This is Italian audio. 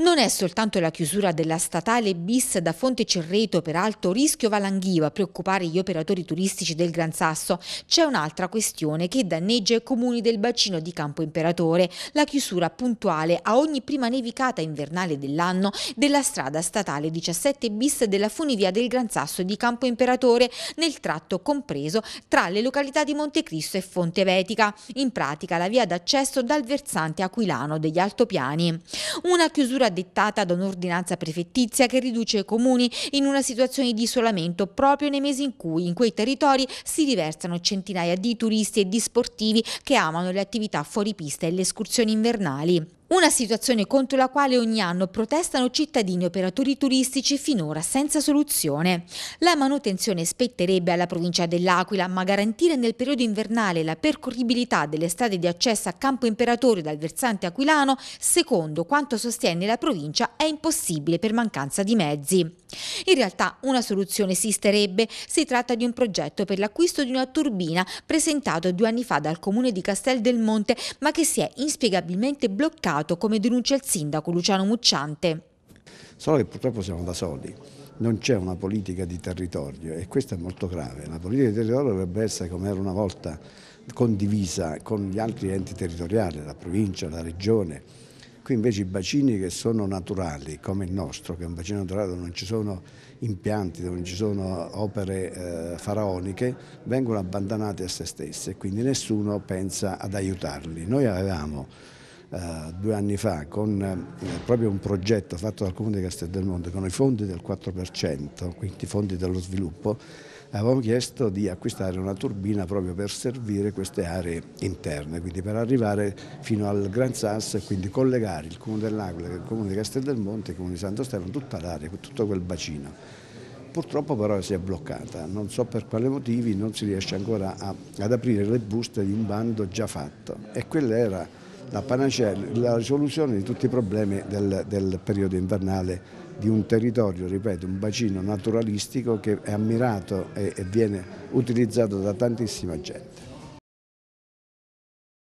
Non è soltanto la chiusura della statale bis da Fonte Cerreto per alto rischio valanghiva a preoccupare gli operatori turistici del Gran Sasso, c'è un'altra questione che danneggia i comuni del bacino di Campo Imperatore, la chiusura puntuale a ogni prima nevicata invernale dell'anno della strada statale 17 bis della funivia del Gran Sasso di Campo Imperatore nel tratto compreso tra le località di Montecristo e Fonte Vetica, in pratica la via d'accesso dal versante aquilano degli altopiani. Una chiusura dettata da un'ordinanza prefettizia che riduce i comuni in una situazione di isolamento proprio nei mesi in cui in quei territori si riversano centinaia di turisti e di sportivi che amano le attività fuori pista e le escursioni invernali. Una situazione contro la quale ogni anno protestano cittadini e operatori turistici finora senza soluzione. La manutenzione spetterebbe alla provincia dell'Aquila, ma garantire nel periodo invernale la percorribilità delle strade di accesso a Campo Imperatore dal versante aquilano, secondo quanto sostiene la provincia, è impossibile per mancanza di mezzi. In realtà una soluzione esisterebbe, si tratta di un progetto per l'acquisto di una turbina presentato due anni fa dal comune di Castel del Monte, ma che si è inspiegabilmente bloccato Stato, come denuncia il sindaco Luciano Mucciante. Solo che purtroppo siamo da soli, non c'è una politica di territorio e questo è molto grave. La politica di territorio dovrebbe essere come era una volta condivisa con gli altri enti territoriali, la provincia, la regione. Qui invece i bacini che sono naturali, come il nostro, che è un bacino naturale dove non ci sono impianti, dove non ci sono opere eh, faraoniche, vengono abbandonati a se stesse e quindi nessuno pensa ad aiutarli. Noi avevamo eh, due anni fa con eh, proprio un progetto fatto dal Comune di Castel del Monte con i fondi del 4%, quindi fondi dello sviluppo, avevamo chiesto di acquistare una turbina proprio per servire queste aree interne, quindi per arrivare fino al Gran Sasso e quindi collegare il Comune dell'Aquila, il Comune di Castel del Monte, il Comune di Santo Stefano, tutta l'area, tutto quel bacino purtroppo però si è bloccata, non so per quale motivi non si riesce ancora a, ad aprire le buste di un bando già fatto e quella era la panacea, la risoluzione di tutti i problemi del, del periodo invernale di un territorio, ripeto, un bacino naturalistico che è ammirato e, e viene utilizzato da tantissima gente.